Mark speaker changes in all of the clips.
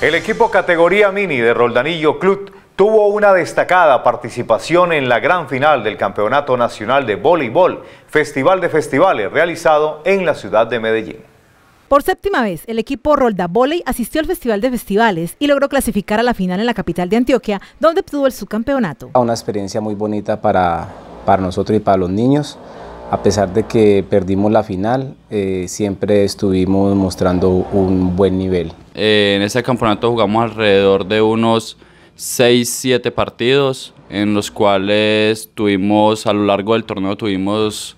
Speaker 1: El equipo categoría mini de Roldanillo Club tuvo una destacada participación en la gran final del Campeonato Nacional de Voleibol, Festival de Festivales realizado en la ciudad de Medellín.
Speaker 2: Por séptima vez, el equipo Rolda Volley asistió al Festival de Festivales y logró clasificar a la final en la capital de Antioquia, donde obtuvo el subcampeonato.
Speaker 3: Una experiencia muy bonita para, para nosotros y para los niños. A pesar de que perdimos la final, eh, siempre estuvimos mostrando un buen nivel.
Speaker 4: Eh, en este campeonato jugamos alrededor de unos 6, 7 partidos, en los cuales tuvimos, a lo largo del torneo, tuvimos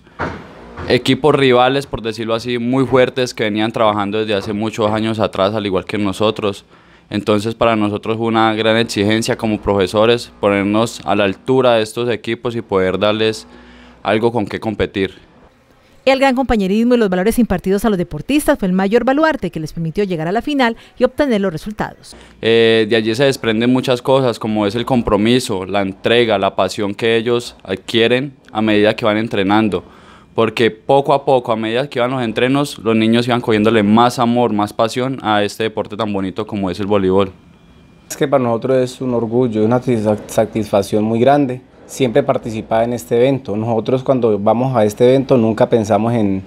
Speaker 4: equipos rivales, por decirlo así, muy fuertes que venían trabajando desde hace muchos años atrás, al igual que nosotros. Entonces para nosotros fue una gran exigencia como profesores ponernos a la altura de estos equipos y poder darles algo con qué competir.
Speaker 2: El gran compañerismo y los valores impartidos a los deportistas fue el mayor baluarte que les permitió llegar a la final y obtener los resultados.
Speaker 4: Eh, de allí se desprenden muchas cosas, como es el compromiso, la entrega, la pasión que ellos adquieren a medida que van entrenando. Porque poco a poco, a medida que iban los entrenos, los niños iban cogiéndole más amor, más pasión a este deporte tan bonito como es el voleibol.
Speaker 3: Es que para nosotros es un orgullo, una satisfacción muy grande siempre participaba en este evento. Nosotros cuando vamos a este evento nunca pensamos en,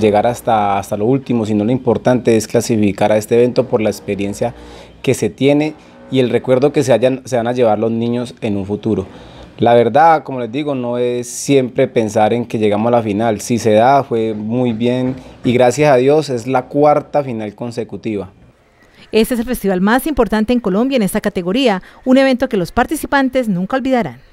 Speaker 3: llegar hasta, hasta lo último, sino lo importante es clasificar a este evento por la experiencia que se tiene y el recuerdo que se, se van a llevar los niños en un futuro. La verdad, como les digo, no es siempre pensar en que llegamos a la final. Si se da, fue muy bien y gracias a Dios es la cuarta final consecutiva.
Speaker 2: Este es el festival más importante en Colombia en esta categoría, un evento que los participantes nunca olvidarán.